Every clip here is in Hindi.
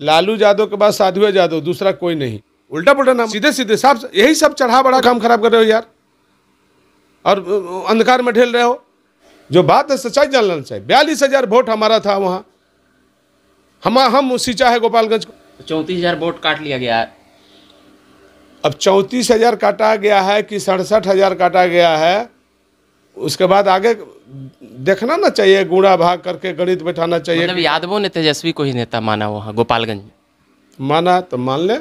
लालू यादव के बाद साधु यादव दूसरा कोई नहीं उल्टा पुलटा नाम सीधे सीधे साफ यही सब चढ़ा बड़ा काम खराब कर रहे हो यार और अंधकार में ढेल रहे हो जो बात है सच्चाई जान लेना चाहिए बयालीस हजार वोट हमारा था वहाँ हम हम सींचा है गोपालगंज को चौंतीस हजार वोट काट लिया गया है अब चौंतीस हजार काटा गया है कि सड़सठ हजार काटा गया है उसके बाद आगे देखना ना चाहिए गुणा भाग करके गणित बैठाना चाहिए मतलब यादवों ने तेजस्वी को ही नेता माना वहाँ गोपालगंज माना तो मान ले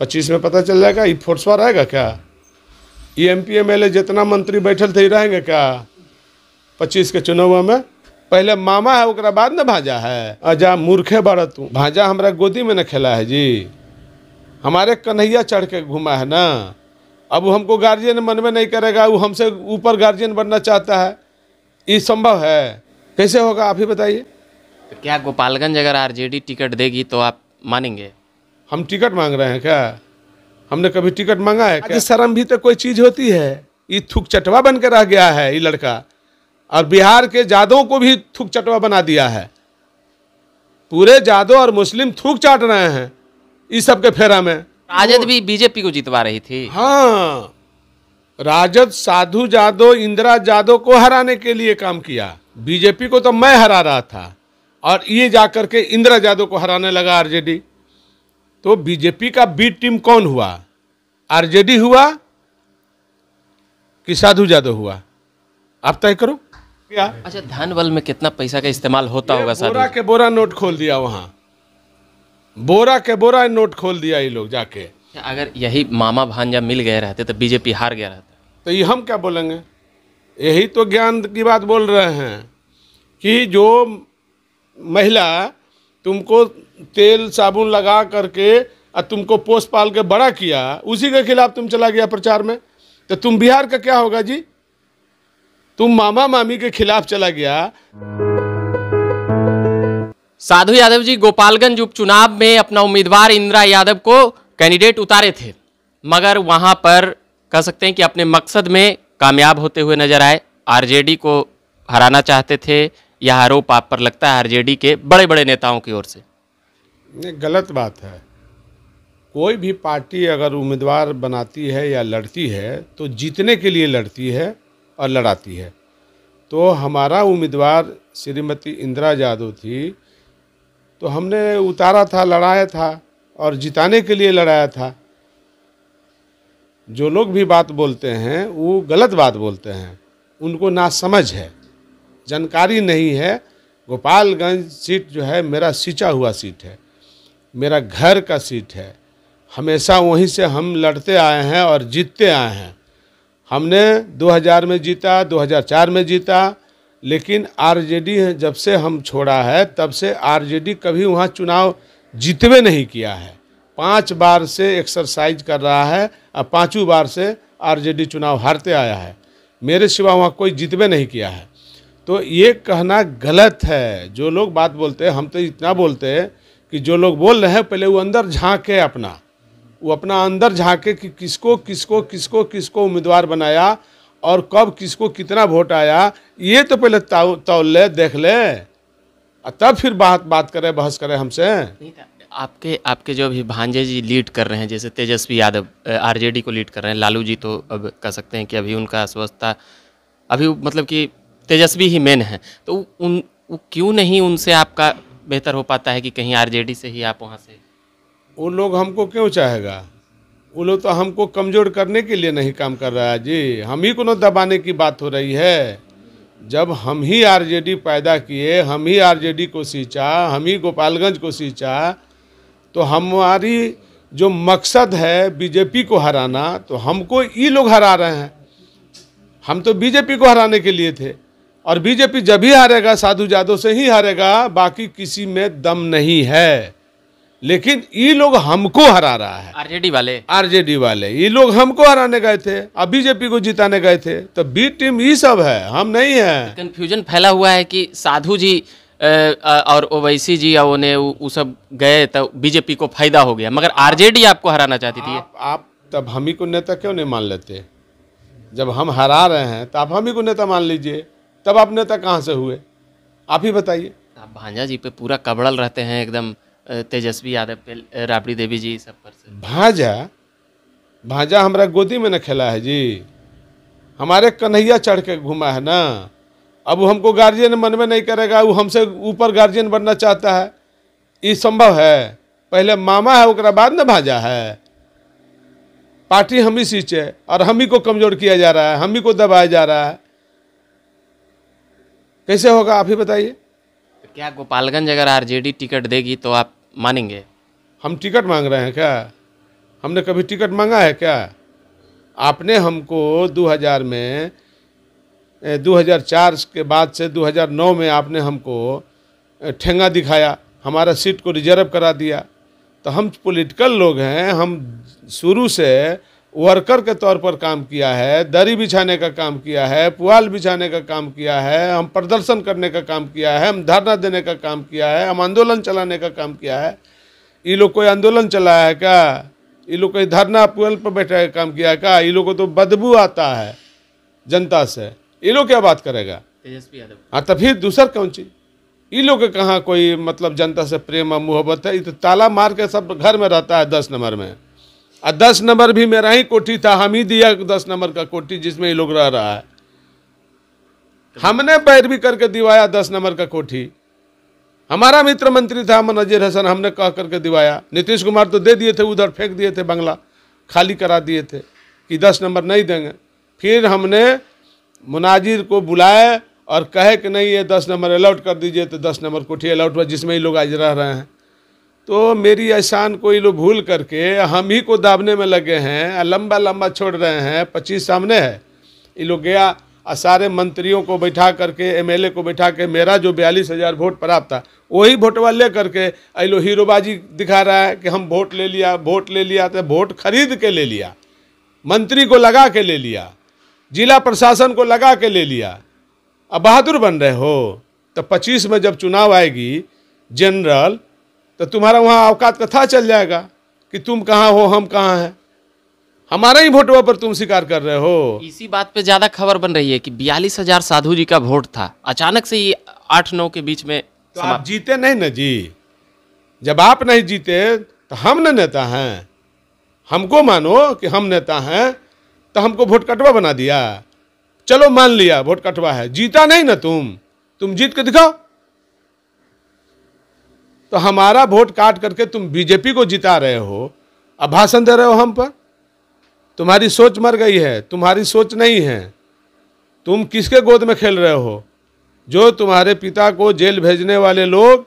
पच्चीस में पता चल जाएगा ये फोर्सवा रहेगा क्या ये एम पी एम एल जितना मंत्री बैठल थे रहेंगे क्या पच्चीस के चुनाव में पहले मामा है ओकरा बाद ना भाजा है अजा मूर्खे बड़ा तू भाजा हमारा गोदी में न खेला है जी हमारे कन्हैया चढ़ के घुमा है ना अब वो हमको गार्जियन मन में नहीं करेगा वो हमसे ऊपर गार्जियन बनना चाहता है ये संभव है कैसे होगा आप ही बताइए तो क्या गोपालगंज अगर आरजेडी टिकट देगी तो आप मानेंगे हम टिकट मांग रहे हैं क्या हमने कभी टिकट मांगा है क्या शर्म भी तो कोई चीज़ होती है ये थुक चटवा बन के रह गया है ये लड़का और बिहार के जादों को भी थुक चटवा बना दिया है पूरे जादों और मुस्लिम थूक चाट रहे हैं इस सब के फेरा में राजद भी बीजेपी को जीतवा रही थी हाँ राजद साधु जादव इंदिरा जादव को हराने के लिए काम किया बीजेपी को तो मैं हरा रहा था और ये जाकर के इंदिरा जादव को हराने लगा आरजेडी तो बीजेपी का बी टीम कौन हुआ आरजेडी हुआ कि साधु जादव हुआ आप तय करो क्या अच्छा धन बल में कितना पैसा का इस्तेमाल होता होगा बोरा के बोरा नोट खोल दिया वहां बोरा के बोरा नोट खोल दिया ये लोग जाके अगर यही मामा भांजा मिल गए रहते तो बीजेपी हार गया रहता तो ये हम क्या बोलेंगे यही तो ज्ञान की बात बोल रहे हैं कि जो महिला तुमको तेल साबुन लगा करके और तुमको पोस पाल के बड़ा किया उसी के खिलाफ तुम चला गया प्रचार में तो तुम बिहार का क्या होगा जी तुम मामा मामी के खिलाफ चला गया साधु यादव जी गोपालगंज उपचुनाव में अपना उम्मीदवार इंदिरा यादव को कैंडिडेट उतारे थे मगर वहाँ पर कह सकते हैं कि अपने मकसद में कामयाब होते हुए नजर आए आरजेडी को हराना चाहते थे यह आरोप आप पर लगता है आरजेडी के बड़े बड़े नेताओं की ओर से ये गलत बात है कोई भी पार्टी अगर उम्मीदवार बनाती है या लड़ती है तो जीतने के लिए लड़ती है और लड़ाती है तो हमारा उम्मीदवार श्रीमती इंदिरा यादव थी तो हमने उतारा था लड़ाया था और जिताने के लिए लड़ाया था जो लोग भी बात बोलते हैं वो गलत बात बोलते हैं उनको ना समझ है जानकारी नहीं है गोपालगंज सीट जो है मेरा सींचा हुआ सीट है मेरा घर का सीट है हमेशा वहीं से हम लड़ते आए हैं और जीतते आए हैं हमने 2000 में जीता 2004 में जीता लेकिन आरजेडी जब से हम छोड़ा है तब से आरजेडी कभी वहाँ चुनाव जीतवे नहीं किया है पांच बार से एक्सरसाइज कर रहा है और पाँचों बार से आरजेडी चुनाव हारते आया है मेरे सिवा वहाँ कोई जीतवे नहीं किया है तो ये कहना गलत है जो लोग बात बोलते हैं हम तो इतना बोलते हैं कि जो लोग बोल रहे हैं पहले वो अंदर झांके अपना वो अपना अंदर झांके कि किसको किसको किसको किसको उम्मीदवार बनाया और कब किसको कितना वोट आया ये तो पहले तौल ले देख ले तब फिर बात बात करें बहस करें हमसे आपके आपके जो अभी भांजे जी लीड कर रहे हैं जैसे तेजस्वी यादव आरजेडी को लीड कर रहे हैं लालू जी तो अब कह सकते हैं कि अभी उनका अस्वस्थता अभी मतलब कि तेजस्वी ही मेन है तो उन क्यों नहीं उनसे आपका बेहतर हो पाता है कि कहीं आरजेडी से ही आप वहाँ से उन लोग हमको क्यों चाहेगा वो लोग तो हमको कमज़ोर करने के लिए नहीं काम कर रहा है जी हम ही को न दबाने की बात हो रही है जब हम ही आरजेडी पैदा किए हम ही आरजेडी को सींचा हम ही गोपालगंज को सींचा तो हमारी जो मकसद है बीजेपी को हराना तो हमको ये लोग हरा रहे हैं हम तो बीजेपी को हराने के लिए थे और बीजेपी जब ही हारेगा साधु जादव से ही हारेगा बाकी किसी में दम नहीं है लेकिन ये लोग हमको हरा रहा है आरजेडी वाले आरजेडी वाले ये लोग हमको हराने गए थे अब बीजेपी को जिताने गए थे तो बी टीम ये सब है हम नहीं है कंफ्यूजन तो फैला हुआ है कि साधु जी और ओवैसी जी और ने वो सब गए तो बीजेपी को फायदा हो गया मगर आरजेडी आपको हराना चाहती थी आप, आप तब हम ही को नेता क्यों नहीं मान लेते जब हम हरा रहे हैं तो आप हम ही को नेता मान लीजिए तब आप नेता कहाँ से हुए आप ही बताइए आप भांजा जी पे पूरा कबड़ल रहते हैं एकदम तेजस्वी यादव राबड़ी देवी जी सब पर से भाजा भाजा हमारा गोदी में न खेला है जी हमारे कन्हैया चढ़ के घूमा है ना अब हमको गार्जियन मन में नहीं करेगा वो हमसे ऊपर गार्जियन बनना चाहता है ये संभव है पहले मामा है ओकरा बाद न भाजा है पार्टी हम ही सींच है और हम ही को कमजोर किया जा रहा है हम ही को दबाया जा रहा है कैसे होगा आप ही बताइए तो क्या गोपालगंज अगर आरजेडी टिकट देगी तो आप मानेंगे हम टिकट मांग रहे हैं क्या हमने कभी टिकट मांगा है क्या आपने हमको 2000 में 2004 के बाद से 2009 में आपने हमको ठेंगा दिखाया हमारा सीट को रिजर्व करा दिया तो हम पॉलिटिकल लोग हैं हम शुरू से वर्कर के तौर पर काम किया है दरी बिछाने का काम किया है पुआल बिछाने का काम किया है हम प्रदर्शन करने का काम किया है हम धरना देने का काम किया है हम आंदोलन चलाने का काम किया है ये लोग कोई आंदोलन चलाया है क्या ये लोग कोई धरना पुअल पर बैठा का काम किया है क्या ये लोग को तो बदबू आता है जनता से ये लोग क्या बात करेगा तेजस्वी यादव हाँ तो फिर दूसर कौन चीज ये लोग कहाँ कोई मतलब जनता से प्रेम और मोहब्बत है ये तो ताला मार के सब घर में रहता है दस नंबर में और दस नंबर भी मेरा ही कोठी था हम ही दिया दस नंबर का कोठी जिसमें ये लोग रह रहा है हमने पैर भी करके दिवाया दस नंबर का कोठी हमारा मित्र मंत्री था नजीर हसन हमने कह करके दिवाया नीतीश कुमार तो दे दिए थे उधर फेंक दिए थे बंगला खाली करा दिए थे कि दस नंबर नहीं देंगे फिर हमने मुनाजिर को बुलाए और कहे कि नहीं ये दस नंबर अलाउट कर दीजिए तो दस नंबर कोठी अलाउट हुआ जिसमें ये लोग आज रह रहे हैं तो मेरी एहसान को ये लोग भूल करके हम ही को दाबने में लगे हैं लंबा लंबा छोड़ रहे हैं पच्चीस सामने है ये लोग गया और सारे मंत्रियों को बैठा करके एमएलए को बैठा के मेरा जो बयालीस हज़ार वोट प्राप्त था वही वोटवा ले करके ऐ लो हीरोबाजी दिखा रहा है कि हम वोट ले लिया वोट ले लिया तो वोट खरीद के ले लिया मंत्री को लगा के ले लिया जिला प्रशासन को लगा के ले लिया अब बहादुर बन रहे हो तो पच्चीस में जब चुनाव आएगी जनरल तो तुम्हारा वहाँ अवकात कथा चल जाएगा कि तुम कहाँ हो हम कहाँ हैं हमारा ही वोटों पर तुम शिकार कर रहे हो इसी बात पे ज्यादा खबर बन रही है कि बयालीस हजार साधु जी का वोट था अचानक से ये आठ नौ के बीच में तो आप जीते नहीं ना जी जब आप नहीं जीते तो हम ना नेता हैं हमको मानो कि हम नेता हैं तो हमको वोट कटवा बना दिया चलो मान लिया वोट कटवा है जीता नहीं ना तुम तुम जीत के दिखाओ तो हमारा वोट काट करके तुम बीजेपी को जिता रहे हो अब भाषण दे रहे हो हम पर तुम्हारी सोच मर गई है तुम्हारी सोच नहीं है तुम किसके गोद में खेल रहे हो जो तुम्हारे पिता को जेल भेजने वाले लोग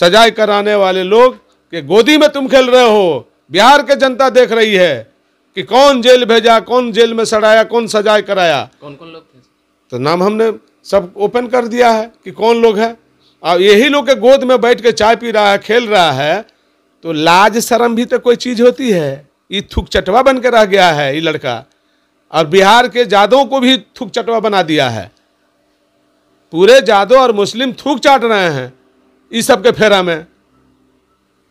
सजाए कराने वाले लोग के गोदी में तुम खेल रहे हो बिहार के जनता देख रही है कि कौन जेल भेजा कौन जेल में सड़ाया कौन सजाए कराया कौन कौन लोग थे तो नाम हमने सब ओपन कर दिया है कि कौन लोग हैं अब यही लोग के गोद में बैठ के चाय पी रहा है खेल रहा है तो लाज शर्म भी तो कोई चीज़ होती है ये थुक चटवा बन के रह गया है ये लड़का और बिहार के जादों को भी थुक चटवा बना दिया है पूरे जादो और मुस्लिम थूक चाट रहे हैं इस सब के फेरा में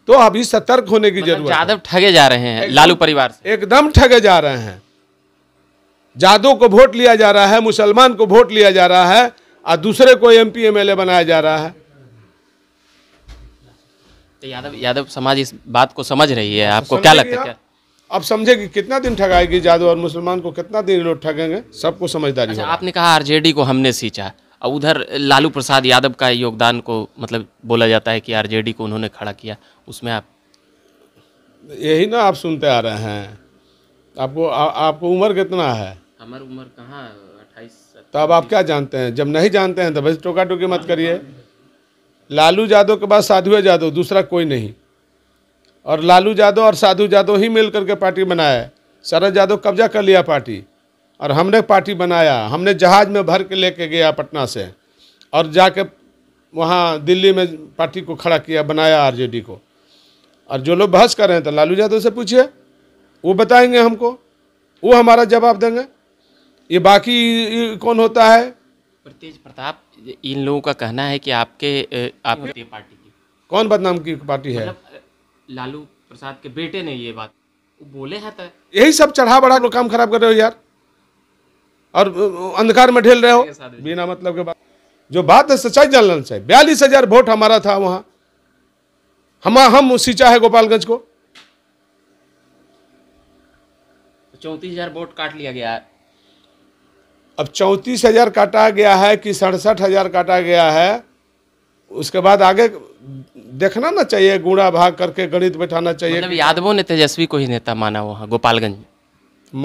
तो अभी सतर्क होने की मतलब जरूरत यादव ठगे जा रहे हैं लालू परिवार से एकदम ठगे जा रहे हैं जादो को वोट लिया जा रहा है मुसलमान को वोट लिया जा रहा है और दूसरे को एम पी बनाया जा रहा है तो यादव यादव समाज इस बात को समझ रही है तो आपको क्या लगता है अब समझे कि कितना दिन ठगाएगी जादू और मुसलमान को कितना दिन लोग ठगेंगे सबको समझदारी अच्छा, आपने कहा आरजेडी को हमने सींचा और उधर लालू प्रसाद यादव का योगदान को मतलब बोला जाता है कि आरजेडी को उन्होंने खड़ा किया उसमें आप यही ना आप सुनते आ रहे हैं आपको आ, आपको उम्र कितना है हमारी उम्र कहाँ अट्ठाईस तो अब आप क्या जानते हैं जब नहीं जानते हैं तो बस टोका टोकी मत करिए लालू यादव के बाद साधु यादव दूसरा कोई नहीं और लालू यादव और साधु यादव ही मिल करके पार्टी बनाया है शरद यादव कब्जा कर लिया पार्टी और हमने पार्टी बनाया हमने जहाज़ में भर के लेके गया पटना से और जाके वहाँ दिल्ली में पार्टी को खड़ा किया बनाया आरजेडी को और जो लोग बहस कर रहे हैं तो लालू यादव से पूछिए वो बताएंगे हमको वो हमारा जवाब देंगे ये बाकी कौन होता है प्रतेज प्रताप इन लोगों का कहना है कि आपके आप पार्टी की कौन बदनाम की पार्टी है मतलब, लालू प्रसाद के बेटे ने ये बात बोले हैं तो यही सब चढ़ा बढ़ा काम खराब कर रहे हो यार और अंधकार में ढेल रहे हो बिना मतलब के बात जो बात है सच्चाई जानना चाहिए बयालीस हजार वोट हमारा था वहां हम हम सींचा है गोपालगंज को चौंतीस हजार वोट काट लिया गया अब चौंतीस हज़ार काटा गया है कि सड़सठ हज़ार काटा गया है उसके बाद आगे देखना ना चाहिए गुणा भाग करके गणित बैठाना चाहिए मतलब यादवों ने तेजस्वी को ही नेता माना वहाँ गोपालगंज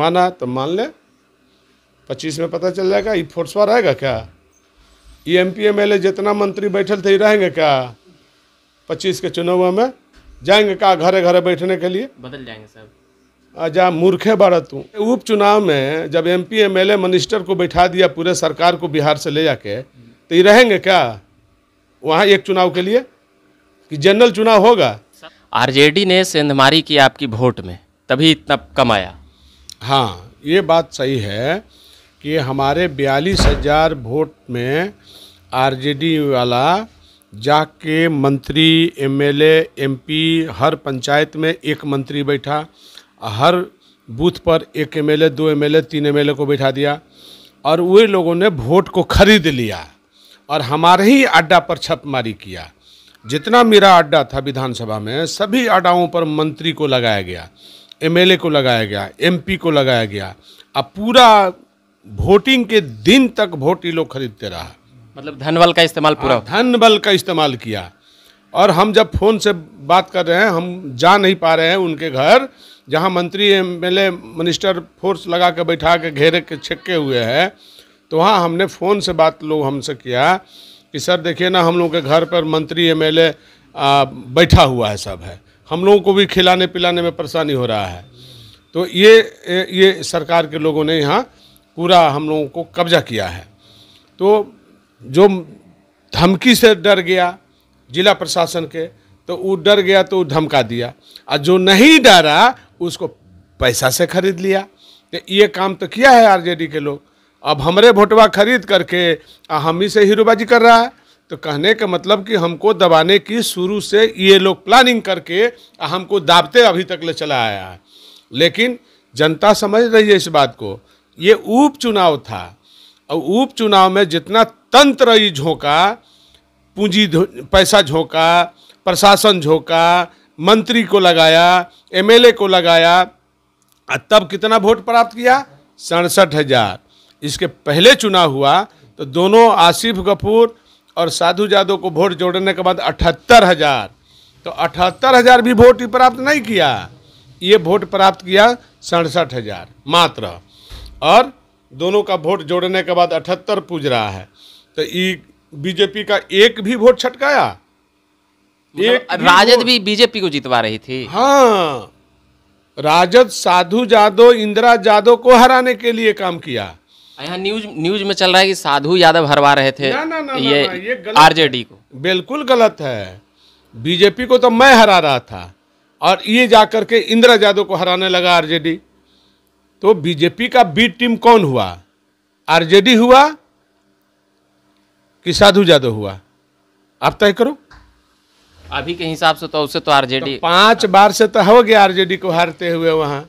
माना तो मान ले पच्चीस में पता चल जाएगा ये फोर्सवा रहेगा क्या ये M P M L A जितना मंत्री बैठल थे रहेंगे क्या पच्चीस के चुनाव में जाएंगे क्या घरे घरे बैठने के लिए बदल जाएंगे सर जहाँ मूर्खे भारत तू उपचुनाव में जब M P M L minister को बैठा दिया पूरे सरकार को बिहार से ले जाके तो ये रहेंगे क्या वहाँ एक चुनाव के लिए कि जनरल चुनाव होगा आरजेडी ने सेंधमारी की आपकी वोट में तभी इतना कम आया हाँ ये बात सही है कि हमारे बयालीस हजार वोट में आरजेडी वाला जाके मंत्री एमएलए एमपी हर पंचायत में एक मंत्री बैठा हर बूथ पर एक एम एल दो एम एल तीन एम को बैठा दिया और वे लोगों ने वोट को खरीद लिया और हमारे ही अड्डा पर छपमारी किया जितना मेरा अड्डा था विधानसभा में सभी अड्डाओं पर मंत्री को लगाया गया एमएलए को लगाया गया एमपी को लगाया गया अब पूरा वोटिंग के दिन तक वोट ये लोग खरीदते रहा मतलब धन बल का इस्तेमाल पूरा हाँ, धन बल का इस्तेमाल किया और हम जब फ़ोन से बात कर रहे हैं हम जा नहीं पा रहे हैं उनके घर जहाँ मंत्री एम एल मिनिस्टर फोर्स लगा के बैठा के घेरे के छक्के हुए हैं तो वहाँ हमने फ़ोन से बात लोग हमसे किया कि सर देखिए ना हम लोग के घर पर मंत्री एम एल बैठा हुआ है सब है हम लोगों को भी खिलाने पिलाने में परेशानी हो रहा है तो ये ये सरकार के लोगों ने यहाँ पूरा हम लोगों को कब्जा किया है तो जो धमकी से डर गया जिला प्रशासन के तो वो डर गया तो धमका दिया और जो नहीं डरा उसको पैसा से खरीद लिया तो ये काम तो किया है आरजेडी के लोग अब हमारे भोटवा खरीद करके हम ही से हीरोबाजी कर रहा है तो कहने का मतलब कि हमको दबाने की शुरू से ये लोग प्लानिंग करके हमको दाबते अभी तक ले चला आया है लेकिन जनता समझ रही है इस बात को ये उप चुनाव था और उप चुनाव में जितना तंत्र ही झोंका पूंजी पैसा झोंका प्रशासन झोंका मंत्री को लगाया एमएलए को लगाया तब कितना वोट प्राप्त किया सड़सठ हजार इसके पहले चुनाव हुआ तो दोनों आसिफ गफूर और साधु जादव को वोट जोड़ने के बाद अठहत्तर हजार तो अठहत्तर हजार भी वोट प्राप्त नहीं किया ये वोट प्राप्त किया सड़सठ हजार मात्र और दोनों का वोट जोड़ने के बाद अठहत्तर पूज रहा है तो ये बीजेपी का एक भी वोट छटकाया मतलब राजद भी बीजेपी को जीतवा रही थी हाँ राजद साधु जादव इंदिरा जादव को हराने के लिए काम किया यहाँ न्यूज न्यूज में चल रहा है कि साधु यादव हरवा रहे थे ना, ना, ना, ये, ना, ये गलत, आरजेडी को बिल्कुल गलत है बीजेपी को तो मैं हरा रहा था और ये जा करके इंदिरा यादव को हराने लगा आरजेडी तो बीजेपी का बी टीम कौन हुआ आरजेडी हुआ कि साधु यादव हुआ आप तय करो अभी के हिसाब से तो उससे तो आरजेडी तो पांच बार से तो हो गया आरजेडी को हारते हुए वहाँ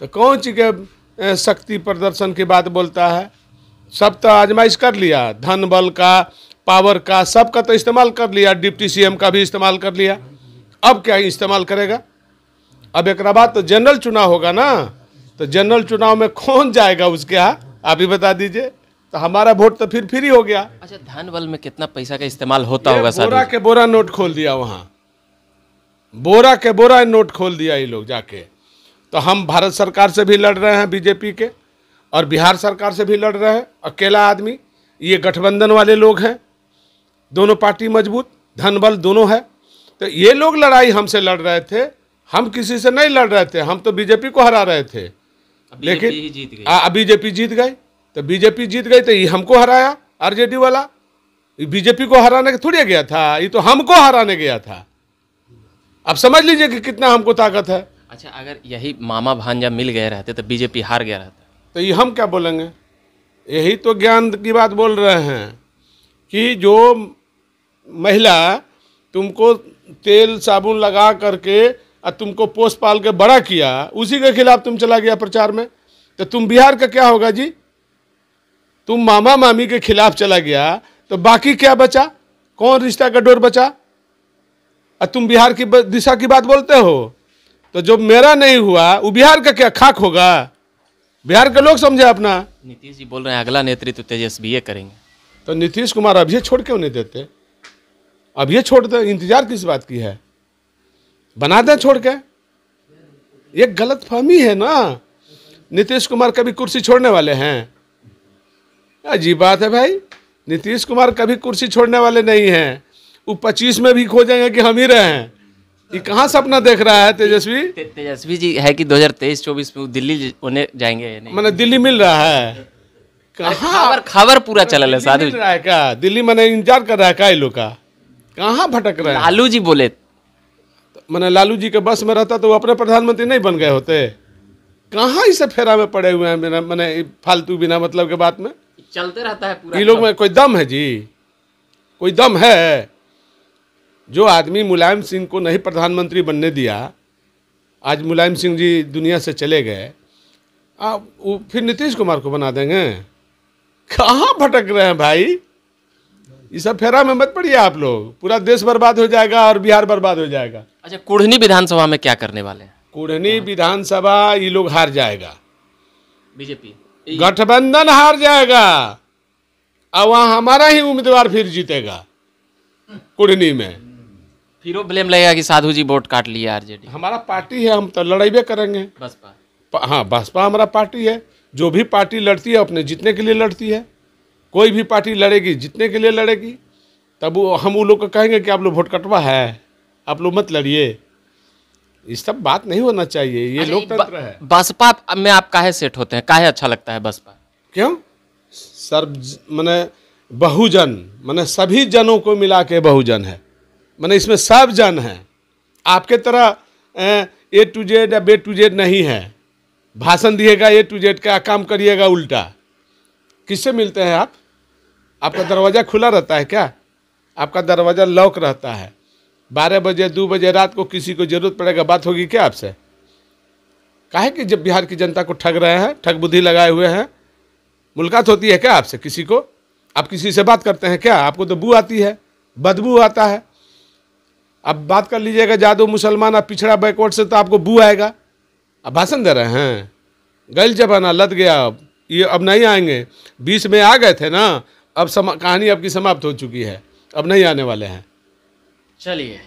तो कौन चीज के शक्ति प्रदर्शन की बात बोलता है सब तो आजमाइश कर लिया धन बल का पावर का सब का तो इस्तेमाल कर लिया डिप्टी सीएम का भी इस्तेमाल कर लिया अब क्या इस्तेमाल करेगा अब एक बात तो जनरल चुनाव होगा ना तो जनरल चुनाव में कौन जाएगा उसके यहाँ आप ही बता दीजिए तो हमारा वोट तो फिर फ्री हो गया अच्छा धान बल में कितना पैसा का इस्तेमाल होता होगा सर बोरा के बोरा नोट खोल दिया वहाँ बोरा के बोरा नोट खोल दिया ये लोग जाके तो हम भारत सरकार से भी लड़ रहे हैं बीजेपी के और बिहार सरकार से भी लड़ रहे हैं अकेला आदमी ये गठबंधन वाले लोग हैं दोनों पार्टी मजबूत धन बल दोनों है तो ये लोग लड़ाई हमसे लड़ रहे थे हम किसी से नहीं लड़ रहे थे हम तो बीजेपी को हरा रहे थे लेकिन बीजेपी जीत गई तो बीजेपी जीत गई तो ये हमको हराया आरजेडी वाला बीजेपी को हराने के थोड़ी गया था ये तो हमको हराने गया था आप समझ लीजिए कि कितना हमको ताकत है अच्छा अगर यही मामा भांजा मिल गए रहते तो बीजेपी हार गया रहता तो ये हम क्या बोलेंगे यही तो ज्ञान की बात बोल रहे हैं कि जो महिला तुमको तेल साबुन लगा करके और तुमको पोस पाल के बड़ा किया उसी के खिलाफ तुम चला गया प्रचार में तो तुम बिहार का क्या होगा जी तुम मामा मामी के खिलाफ चला गया तो बाकी क्या बचा कौन रिश्ता का डोर बचा और तुम बिहार की दिशा की बात बोलते हो तो जो मेरा नहीं हुआ वो बिहार का क्या खाक होगा बिहार के लोग समझे अपना नीतीश जी बोल रहे हैं अगला नेतृत्व तेजस्वी तेजस्वी करेंगे तो नीतीश कुमार अब ये छोड़ क्यों नहीं देते अब ये छोड़ दे इंतजार किस बात की है बना दें छोड़ के ये गलत फहमी है ना नीतीश कुमार कभी कुर्सी छोड़ने वाले हैं अजीब हाँ, बात है भाई नीतीश कुमार कभी कुर्सी छोड़ने वाले नहीं हैं वो पच्चीस में भी खोजेंगे कि हम ही रहे हैं ये कहाँ सपना देख रहा है तेजस्वी ते, तेजस्वी जी है कि 2023-24 में दिल्ली होने जाएंगे मैंने दिल्ली मिल रहा है कहाँ खबर खबर पूरा चल है साधु रहा है क्या दिल्ली मैंने इंतजार कर रहा है का लोग का कहाँ भटक रहे हैं लालू जी बोले मैंने लालू जी के बस में रहता तो वो अपने प्रधानमंत्री नहीं बन गए होते कहाँ इसे फेरा में पड़े हुए हैं मैंने फालतू बिना मतलब के बात में चलते रहता है पूरा ये लोग में कोई दम है जी कोई दम है जो आदमी मुलायम सिंह को नहीं प्रधानमंत्री बनने दिया आज मुलायम सिंह जी दुनिया से चले गए आप फिर नीतीश कुमार को बना देंगे कहाँ भटक रहे हैं भाई ये सब फेरा में मत पड़िए आप लोग पूरा देश बर्बाद हो जाएगा और बिहार बर्बाद हो जाएगा अच्छा कुढ़नी विधानसभा में क्या करने वाले हैं कुढ़नी विधानसभा ये लोग हार जाएगा बीजेपी गठबंधन हार जाएगा और वहां हमारा ही उम्मीदवार फिर जीतेगा कुड़नी में फिर ब्लेम लगेगा कि साधु जी वोट काट लिया आरजेडी हमारा पार्टी है हम तो लड़ाई करेंगे बसपा हाँ बसपा हमारा पार्टी है जो भी पार्टी लड़ती है अपने जीतने के लिए लड़ती है कोई भी पार्टी लड़ेगी जीतने के लिए लड़ेगी तब हम वो लोग को कहेंगे कि आप लोग वोट कटवा है आप लोग मत लड़िए इस सब बात नहीं होना चाहिए ये लोकतंत्र है बसपा में आप काहे सेट होते हैं काहे अच्छा लगता है बसपा क्यों सर्व मैंने बहुजन मैंने सभी जनों को मिला के बहुजन है मैंने इसमें सब जन है आपके तरह ए टू जेड या बे टू जेड नहीं है भाषण दिएगा ए टू जेड का काम करिएगा उल्टा किससे मिलते हैं आप आपका दरवाज़ा खुला रहता है क्या आपका दरवाज़ा लॉक रहता है बारह बजे दो बजे रात को किसी को जरूरत पड़ेगा बात होगी क्या आपसे काहे कि जब बिहार की जनता को ठग रहे हैं ठग बुद्धि लगाए हुए हैं मुलाकात होती है क्या आपसे किसी को आप किसी से बात करते हैं क्या आपको तो बू आती है बदबू आता है अब बात कर लीजिएगा जादू मुसलमान आप पिछड़ा बैकवर्ड से तो आपको बू आएगा अब भाषण दे रहे हैं गल जबाना लद गया अब ये अब नहीं आएंगे बीच में आ गए थे ना अब समा कहानी आपकी समाप्त हो चुकी है अब नहीं आने वाले हैं 这里。